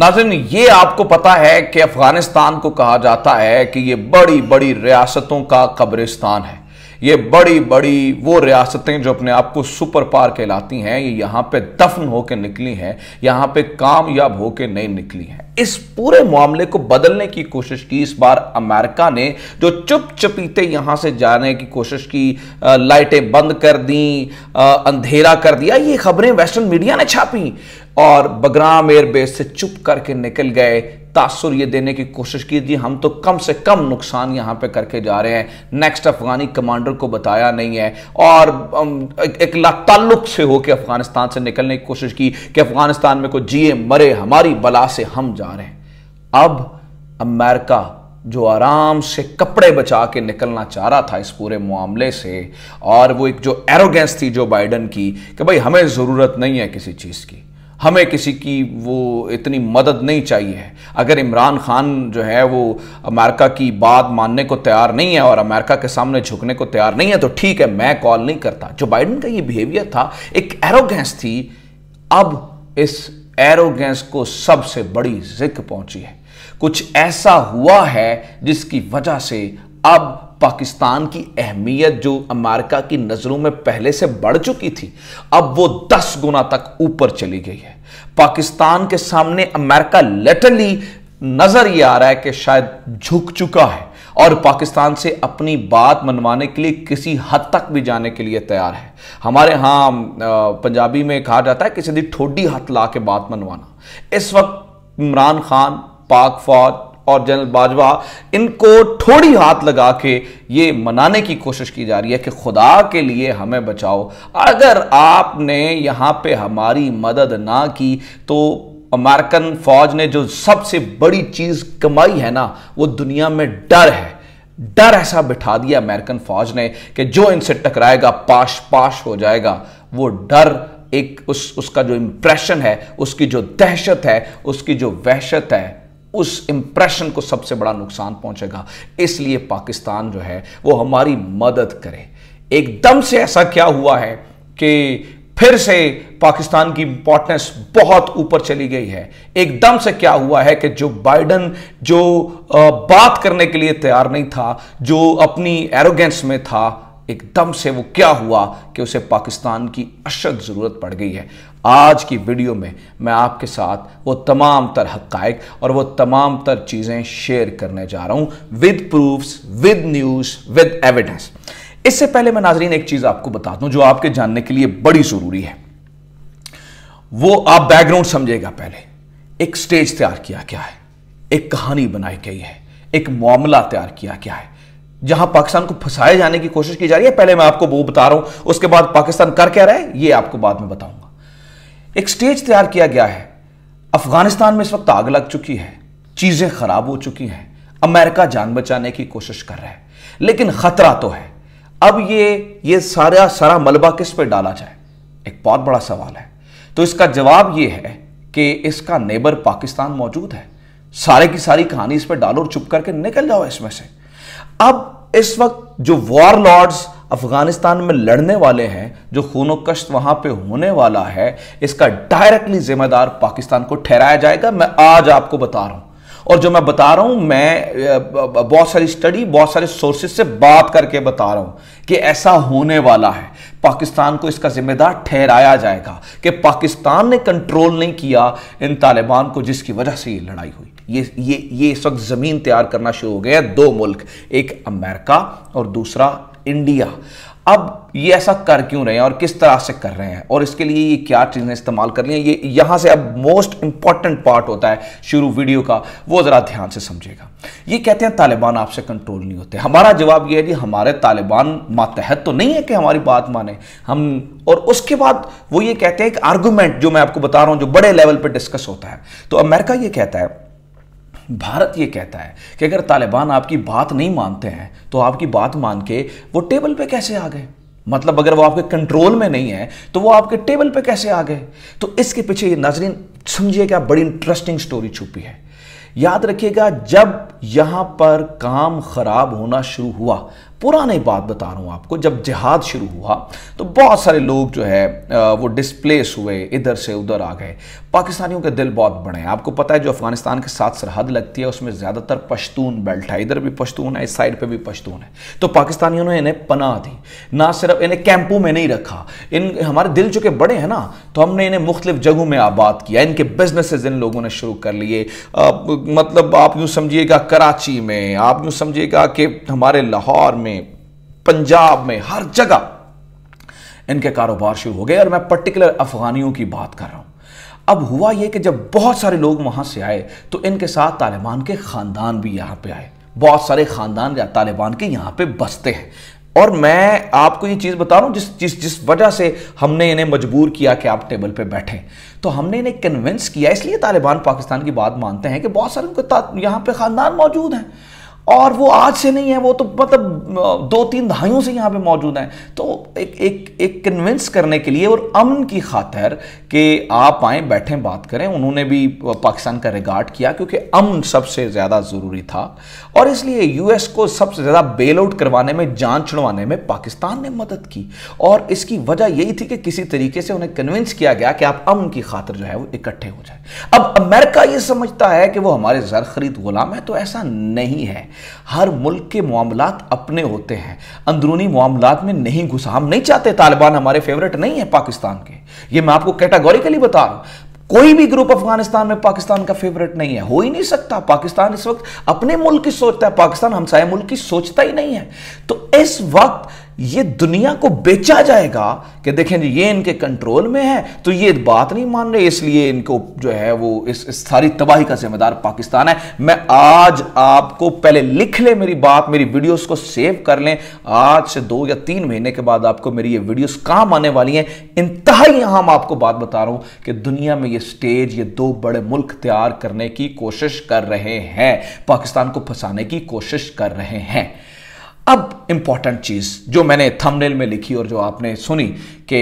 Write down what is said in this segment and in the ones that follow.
नाजिन ये आपको पता है कि अफगानिस्तान को कहा जाता है कि ये बड़ी बड़ी रियासतों का कब्रिस्तान है ये बड़ी बड़ी वो रियासतें जो अपने आप को सुपर पार कहलाती हैं ये यहाँ पे दफन होकर निकली हैं यहाँ पे कामयाब होकर नहीं निकली हैं इस पूरे मामले को बदलने की कोशिश की इस बार अमेरिका ने जो चुप चपीते यहां से जाने की कोशिश की लाइटें बंद कर दी अंधेरा कर दिया ये खबरें वेस्टर्न मीडिया ने छापी और बगराम एयरबेस से चुप करके निकल गए तासुर ये देने की कोशिश की थी हम तो कम से कम नुकसान यहाँ पे करके जा रहे हैं नेक्स्ट अफगानी कमांडर को बताया नहीं है और एक लाताल्लुक से होकर अफगानिस्तान से निकलने की कोशिश की कि अफगानिस्तान में कोई जिए मरे हमारी बला से हम जा रहे हैं अब अमेरिका जो आराम से कपड़े बचा के निकलना चाह रहा था इस पूरे मामले से और वो एक जो एरोगेंस थी जो बाइडन की कि भाई हमें ज़रूरत नहीं है किसी चीज़ की हमें किसी की वो इतनी मदद नहीं चाहिए अगर इमरान खान जो है वो अमेरिका की बात मानने को तैयार नहीं है और अमेरिका के सामने झुकने को तैयार नहीं है तो ठीक है मैं कॉल नहीं करता जो बाइडन का ये बिहेवियर था एक एरोगेंस थी अब इस एरोगेंस को सबसे बड़ी जिक पहुंची है कुछ ऐसा हुआ है जिसकी वजह से अब पाकिस्तान की अहमियत जो अमेरिका की नज़रों में पहले से बढ़ चुकी थी अब वो दस गुना तक ऊपर चली गई है पाकिस्तान के सामने अमेरिका लेटरली नजर ये आ रहा है कि शायद झुक चुका है और पाकिस्तान से अपनी बात मनवाने के लिए किसी हद तक भी जाने के लिए तैयार है हमारे यहां पंजाबी में कहा जाता है किसी दिन ठोडी हथ ला के बात मनवाना इस वक्त इमरान खान पाक फौज और जनरल बाजवा इनको थोड़ी हाथ लगा के ये मनाने की कोशिश की जा रही है कि खुदा के लिए हमें बचाओ अगर आपने यहाँ पे हमारी मदद ना की तो अमेरिकन फौज ने जो सबसे बड़ी चीज़ कमाई है ना वो दुनिया में डर है डर ऐसा बिठा दिया अमेरिकन फौज ने कि जो इनसे टकराएगा पाश पाश हो जाएगा वो डर एक उस उसका जो इम्प्रेशन है उसकी जो दहशत है उसकी जो वहशत है उस इंप्रेशन को सबसे बड़ा नुकसान पहुंचेगा इसलिए पाकिस्तान जो है वो हमारी मदद करे एकदम से ऐसा क्या हुआ है कि फिर से पाकिस्तान की इंपॉर्टेंस बहुत ऊपर चली गई है एकदम से क्या हुआ है कि जो बाइडन जो बात करने के लिए तैयार नहीं था जो अपनी एरोगेंस में था एकदम से वो क्या हुआ कि उसे पाकिस्तान की अशद ज़रूरत पड़ गई है आज की वीडियो में मैं आपके साथ वो तमाम तर हक़ और वो तमाम तर चीज़ें शेयर करने जा रहा हूँ with proofs with news with evidence इससे पहले मैं नाजरीन एक चीज़ आपको बता दूँ जो आपके जानने के लिए बड़ी ज़रूरी है वो आप बैकग्राउंड समझेगा पहले एक स्टेज तैयार किया क्या है एक कहानी बनाई गई है एक मामला तैयार किया क्या है जहां पाकिस्तान को फंसाए जाने की कोशिश की जा रही है पहले मैं आपको वो बता रहा हूं उसके बाद पाकिस्तान कर क्या रहा है ये आपको बाद में बताऊंगा एक स्टेज तैयार किया गया है अफगानिस्तान में इस वक्त आग लग चुकी है चीजें खराब हो चुकी हैं अमेरिका जान बचाने की कोशिश कर रहा है लेकिन खतरा तो है अब ये ये सारा सारा मलबा किस पे डाला जाए एक बहुत बड़ा सवाल है तो इसका जवाब ये है कि इसका नेबर पाकिस्तान मौजूद है सारे की सारी कहानी इस पर डालो और चुप करके निकल जाओ इसमें से अब इस वक्त जो वॉर लॉर्ड्स अफगानिस्तान में लड़ने वाले हैं जो खूनो कश्त वहां पे होने वाला है इसका डायरेक्टली जिम्मेदार पाकिस्तान को ठहराया जाएगा मैं आज आपको बता रहा हूं और जो मैं बता रहा हूं मैं बहुत सारी स्टडी बहुत सारे सोर्सेज से बात करके बता रहा हूं कि ऐसा होने वाला है पाकिस्तान को इसका जिम्मेदार ठहराया जाएगा कि पाकिस्तान ने कंट्रोल नहीं किया इन तालिबान को जिसकी वजह से ये लड़ाई हुई ये ये ये इस वक्त ज़मीन तैयार करना शुरू हो गया है दो मुल्क एक अमेरिका और दूसरा इंडिया अब ये ऐसा कर क्यों रहे हैं और किस तरह से कर रहे हैं और इसके लिए ये क्या चीज़ें इस्तेमाल कर रही हैं ये यहां से अब मोस्ट इंपॉर्टेंट पार्ट होता है शुरू वीडियो का वो ज़रा ध्यान से समझेगा ये कहते हैं तालिबान आपसे कंट्रोल नहीं होते हमारा जवाब ये है कि हमारे तालिबान मातहत तो नहीं है कि हमारी बात माने हम और उसके बाद वो ये कहते हैं एक आर्गूमेंट जो मैं आपको बता रहा हूँ जो बड़े लेवल पर डिस्कस होता है तो अमेरिका ये कहता है भारत ये कहता है कि अगर तालिबान आपकी बात नहीं मानते हैं तो आपकी बात मान के वो टेबल पे कैसे आ गए मतलब अगर वो आपके कंट्रोल में नहीं है तो वो आपके टेबल पे कैसे आ गए तो इसके पीछे ये नाजरीन समझिए क्या बड़ी इंटरेस्टिंग स्टोरी छुपी है याद रखिएगा जब यहां पर काम खराब होना शुरू हुआ पुराने बात बता रहा हूँ आपको जब जिहाद शुरू हुआ तो बहुत सारे लोग जो है वो डिस्प्लेस हुए इधर से उधर आ गए पाकिस्तानियों के दिल बहुत बड़े हैं आपको पता है जो अफगानिस्तान के साथ सरहद लगती है उसमें ज़्यादातर पश्तून बेल्ट है इधर भी पश्तून है इस साइड पर भी पश्तून है तो पाकिस्तानियों ने इन्हें पनाह दी ना सिर्फ इन्हें कैंपों में नहीं रखा इन हमारे दिल चूँकि बड़े हैं ना तो हमने इन्हें मुख्तलिफ जगहों में आबाद किया इनके बिजनेसेस इन लोगों ने शुरू कर लिए मतलब आप यूँ समझिएगा कराची में आप यूँ समझिएगा कि हमारे लाहौर में पंजाब में हर जगह इनके कारोबार शुरू हो गए और मैं पर्टिकुलर अफगानियों की बात कर रहा हूं अब हुआ यह कि जब बहुत सारे लोग वहां से आए तो इनके साथ तालिबान के खानदान भी यहां पे आए बहुत सारे खानदान या तालिबान के यहाँ पे बसते हैं और मैं आपको ये चीज़ बता रहा हूं जिस जिस जिस वजह से हमने इन्हें मजबूर किया कि आप टेबल पे बैठें तो हमने इन्हें कन्विंस किया इसलिए तालिबान पाकिस्तान की बात मानते हैं कि बहुत सारे उनके यहाँ पे ख़ानदान मौजूद हैं और वो आज से नहीं है वो तो मतलब दो तीन दहाइयों से यहाँ पे मौजूद हैं तो एक एक एक कन्विंस करने के लिए और अमन की खातर कि आप आए बैठें बात करें उन्होंने भी पाकिस्तान का रिगार्ड किया क्योंकि अमन सबसे ज़्यादा ज़रूरी था और इसलिए यूएस को सबसे ज़्यादा बेल आउट करवाने में जान छुड़वाने में पाकिस्तान ने मदद की और इसकी वजह यही थी कि किसी तरीके से उन्हें कन्विंस किया गया कि आप अमन की खातर जो है वो इकट्ठे हो जाए अब अमेरिका ये समझता है कि वो हमारे जर खरीद गुलाम है तो ऐसा नहीं है हर मुल्क के मामला अपने होते हैं अंदरूनी मामला में नहीं घुसा हम नहीं चाहते तालिबान हमारे फेवरेट नहीं है पाकिस्तान के ये मैं आपको कैटागोरिकली बता रहा हूं कोई भी ग्रुप अफगानिस्तान में पाकिस्तान का फेवरेट नहीं है हो ही नहीं सकता पाकिस्तान इस वक्त अपने मुल्क की सोचता है पाकिस्तान हमसाय मुल्क की सोचता ही नहीं है तो इस वक्त ये दुनिया को बेचा जाएगा कि देखें जी ये इनके कंट्रोल में है तो ये बात नहीं मान रहे इसलिए इनको जो है वो इस, इस सारी तबाही का जिम्मेदार पाकिस्तान है मैं आज आपको पहले लिख ले मेरी बात मेरी वीडियोस को सेव कर लें आज से दो या तीन महीने के बाद आपको मेरी ये वीडियोस काम आने वाली हैं इंतहाई अहम आपको बात बता रहा हूं कि दुनिया में ये स्टेज ये दो बड़े मुल्क तैयार करने की कोशिश कर रहे हैं पाकिस्तान को फंसाने की कोशिश कर रहे हैं अब इंपॉर्टेंट चीज जो मैंने थंबनेल में लिखी और जो आपने सुनी कि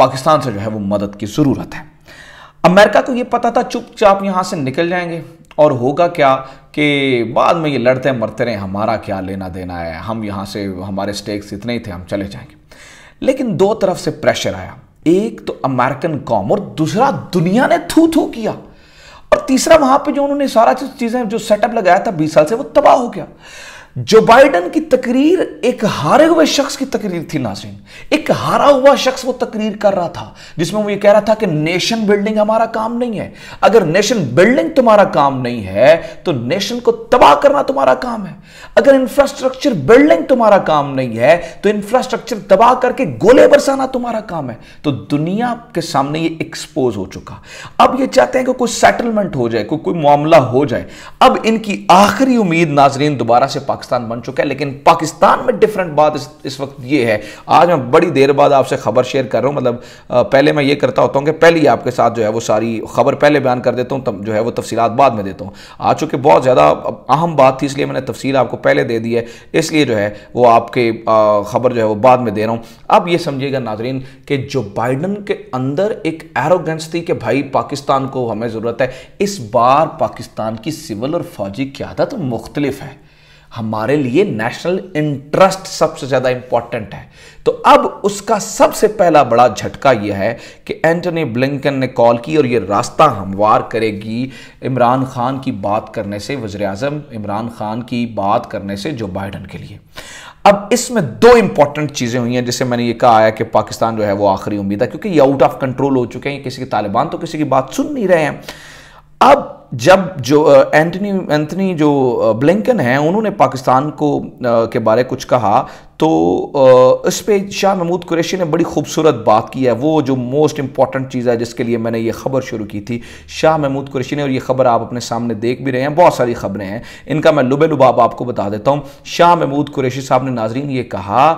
पाकिस्तान से जो है वो मदद की जरूरत है अमेरिका को ये पता था चुपचाप यहां से निकल जाएंगे और होगा क्या कि बाद में ये लड़ते मरते रहे हमारा क्या लेना देना है हम यहाँ से हमारे स्टेक्स इतने ही थे हम चले जाएंगे लेकिन दो तरफ से प्रेशर आया एक तो अमेरिकन कॉम और दूसरा दुनिया ने थू थू किया और तीसरा वहां पे जो उन्होंने सारा चीज़ें जो सेटअप लगाया था बीस साल से वो तबाह हो गया जो बाइडन की तकरीर एक हारे हुए शख्स की तकरीर थी नासिन एक हारा हुआ शख्स वो तकरीर कर रहा था जिसमें वो ये कह रहा था कि नेशन बिल्डिंग हमारा काम नहीं है अगर नेशन बिल्डिंग तुम्हारा काम नहीं है तो नेशन को तबाह करना तुम्हारा काम है अगर इंफ्रास्ट्रक्चर बिल्डिंग तुम्हारा काम नहीं है तो इंफ्रास्ट्रक्चर तबाह करके गोले बरसाना तुम्हारा काम है तो दुनिया के सामने ये एक्सपोज हो चुका अब ये चाहते हैं कि कोई सेटलमेंट हो जाए कोई कोई मामला हो जाए अब इनकी आखिरी उम्मीद नाजरीन दोबारा से पाकिस्तान पाकिस्तान बन चुका है लेकिन पाकिस्तान में डिफरेंट बात इस, इस वक्त ये है आज मैं बड़ी देर बाद आपसे खबर शेयर कर रहा हूँ मतलब पहले मैं ये करता होता हूँ कि पहले ही आपके साथ जो है वो सारी खबर पहले बयान कर देता हूँ तब जो है वो तफसीत बाद में देता हूँ आज चूँकि बहुत ज़्यादा अहम बात थी इसलिए मैंने तफसील आपको पहले दे दी है इसलिए जो है वो आपके खबर जो है वो बाद में दे रहा हूँ अब ये समझिएगा नाजरीन कि जो बाइडन के अंदर एक एरोगेंस थी कि भाई पाकिस्तान को हमें ज़रूरत है इस बार पाकिस्तान की सिविल और फौजी क्यादत मुख्तलिफ है हमारे लिए नेशनल इंटरेस्ट सबसे ज़्यादा इंपॉर्टेंट है तो अब उसका सबसे पहला बड़ा झटका यह है कि एंटनी ब्लिंकन ने कॉल की और यह रास्ता हमवार करेगी इमरान खान की बात करने से वजर अजम इमरान खान की बात करने से जो बाइडन के लिए अब इसमें दो इंपॉर्टेंट चीज़ें हुई हैं जैसे मैंने ये कहा है कि पाकिस्तान जो है वो आखिरी उम्मीद है क्योंकि ये आउट ऑफ कंट्रोल हो चुके हैं किसी के तालिबान तो किसी की बात सुन नहीं रहे हैं अब जब जो एंटनी एंथनी जो ब्लिंकन हैं उन्होंने पाकिस्तान को के बारे कुछ कहा तो इस पर शाह महमूद कुरैशी ने बड़ी खूबसूरत बात की है वो जो मोस्ट इम्पॉर्टेंट चीज़ है जिसके लिए मैंने ये खबर शुरू की थी शाह महमूद कुरैशी ने और ये खबर आप अपने सामने देख भी रहे हैं बहुत सारी खबरें हैं इनका मैं लुबे लुबाब आपको बता देता हूँ शाह महमूद कुरैशी साहब ने नाजरीन ये कहा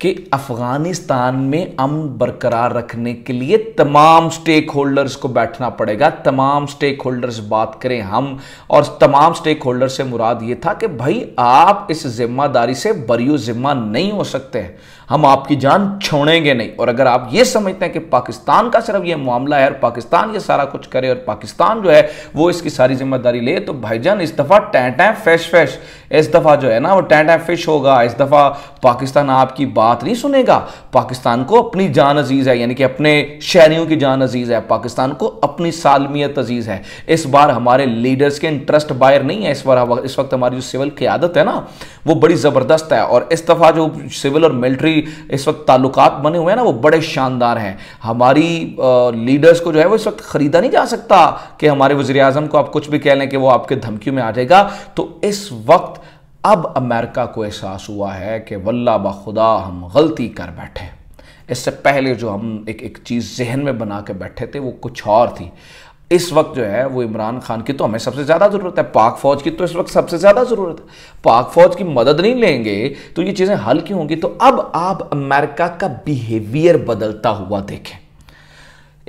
कि अफगानिस्तान में अमन बरकरार रखने के लिए तमाम स्टेक होल्डर्स को बैठना पड़ेगा तमाम स्टेक होल्डर्स बात करें हम और तमाम स्टेक होल्डर से मुराद ये था कि भाई आप इस जिम्मेदारी से बरियो जिम्मा नहीं हो सकते हैं हम आपकी जान छोड़ेंगे नहीं और अगर आप ये समझते हैं कि पाकिस्तान का सिर्फ ये मामला है और पाकिस्तान ये सारा कुछ करे और पाकिस्तान जो है वो इसकी सारी जिम्मेदारी ले तो भाईजान इस दफ़ा टैं टैं फैश फैश इस दफ़ा जो है ना वो टैं टैं फिश होगा इस दफ़ा पाकिस्तान आपकी बात नहीं सुनेगा पाकिस्तान को अपनी जान अजीज़ है यानी कि अपने शहरियों की जान अजीज़ है पाकिस्तान को अपनी सालमियत अजीज़ है इस बार हमारे लीडर्स के इंटरेस्ट बायर नहीं है इस बार इस वक्त हमारी जो सिविल आदत है ना वो बड़ी ज़बरदस्त है और इस दफ़ा जो सिविल और मिलिट्री भी इस वक्त ताल्लुकात बने हुए हैं ना वो बड़े शानदार हैं हमारी लीडर्स को जो है वो इस वक्त ख़रीदा नहीं जा सकता कि हमारे वज़ी अजम को आप कुछ भी कह लें कि वो आपके धमकी में आ जाएगा तो इस वक्त अब अमेरिका को एहसास हुआ है कि वल्ला बखुदा हम गलती कर बैठे इससे पहले जो हम एक एक चीज़ जहन में बना के बैठे थे वो कुछ और थी इस वक्त जो है वो इमरान खान की तो हमें सबसे ज़्यादा ज़रूरत है पाक फ़ौज की तो इस वक्त सबसे ज़्यादा ज़रूरत है पाक फ़ौज की मदद नहीं लेंगे तो ये चीज़ें हल क्यों होंगी तो अब आप अमेरिका का बिहेवियर बदलता हुआ देखें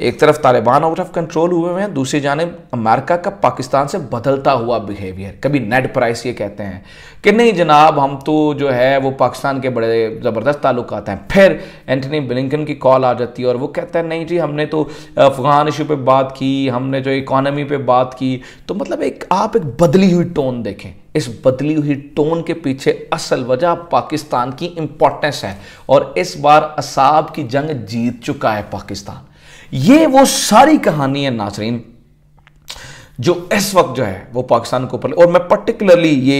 एक तरफ तालिबान आउट ऑफ कंट्रोल हुए हैं दूसरी जानब अमेरिका का पाकिस्तान से बदलता हुआ बिहेवियर कभी नेट प्राइस ये कहते हैं कि नहीं जनाब हम तो जो है वो पाकिस्तान के बड़े ज़बरदस्त ताल्लुक हैं फिर एंटनी ब्लिंकन की कॉल आ जाती है और वो कहते हैं नहीं जी हमने तो अफगान इशू पर बात की हमने जो इकॉनमी पर बात की तो मतलब एक आप एक बदली हुई टोन देखें इस बदली हुई टोन के पीछे असल वजह पाकिस्तान की इम्पोर्टेंस है और इस बार असाब की जंग जीत चुका है पाकिस्तान ये वो सारी कहानी है नासरीन जो इस वक्त जो है वो पाकिस्तान को ऊपर और मैं पर्टिकुलरली ये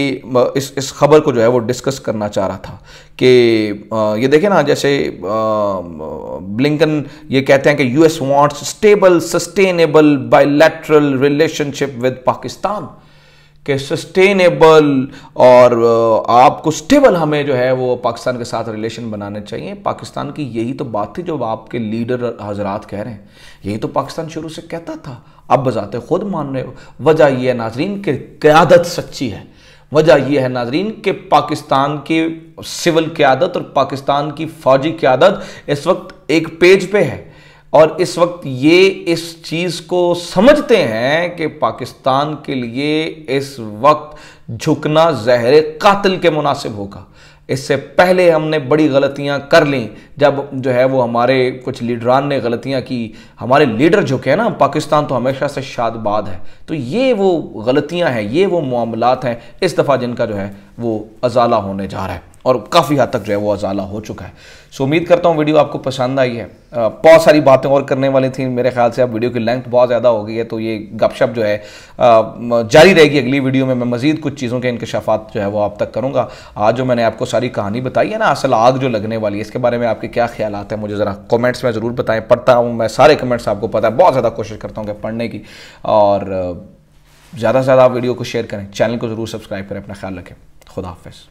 इस इस खबर को जो है वो डिस्कस करना चाह रहा था कि ये देखें ना जैसे ब्लिंकन ये कहते हैं कि US wants stable sustainable bilateral relationship with Pakistan कि सस्टेनेबल और आपको स्टेबल हमें जो है वो पाकिस्तान के साथ रिलेशन बनाने चाहिए पाकिस्तान की यही तो बात थी जो आपके लीडर हजरात कह रहे हैं यही तो पाकिस्तान शुरू से कहता था अब बजाते खुद मान हो वजह यह है नाजरीन के क्यादत सच्ची है वजह यह है नाजरीन कि पाकिस्तान के सिविल क्यादत और पाकिस्तान की फौजी क्यादत इस वक्त एक पेज पे है और इस वक्त ये इस चीज़ को समझते हैं कि पाकिस्तान के लिए इस वक्त झुकना जहर कातिल के मुनासिब होगा इससे पहले हमने बड़ी गलतियां कर ली जब जो है वो हमारे कुछ लीडरान ने गलतियां की हमारे लीडर झुके हैं ना पाकिस्तान तो हमेशा से शादबाद है तो ये वो गलतियां हैं ये वो मामलात हैं इस दफ़ा जिनका जो है वो अजाला होने जा रहा है और काफ़ी हद तक जो है वो अजाला हो चुका है सो उम्मीद करता हूँ वीडियो आपको पसंद आई है बहुत सारी बातें और करने वाली थी मेरे ख्याल से अब वीडियो की लेंथ बहुत ज़्यादा हो गई है तो ये गपशप जो है जारी रहेगी अगली वीडियो में मैं मज़ीद कुछ चीज़ों के इंकशाफात जो है वो आप तक करूँगा आज जो मैंने आपको सारी कहानी बताई है ना असल आग जो लगने वाली है इसके बारे में आपके क्या ख्याल आते हैं मुझे ज़रा कमेंट्स में ज़रूर बताएं पढ़ता हूँ मैं सारे कमेंट्स आपको पता है बहुत ज़्यादा कोशिश करता हूँ कि पढ़ने की और ज़्यादा से ज़्यादा आप वीडियो को शेयर करें चैनल को ज़रूर सब्सक्राइब करें अपना ख्याल रखें खुदाफ़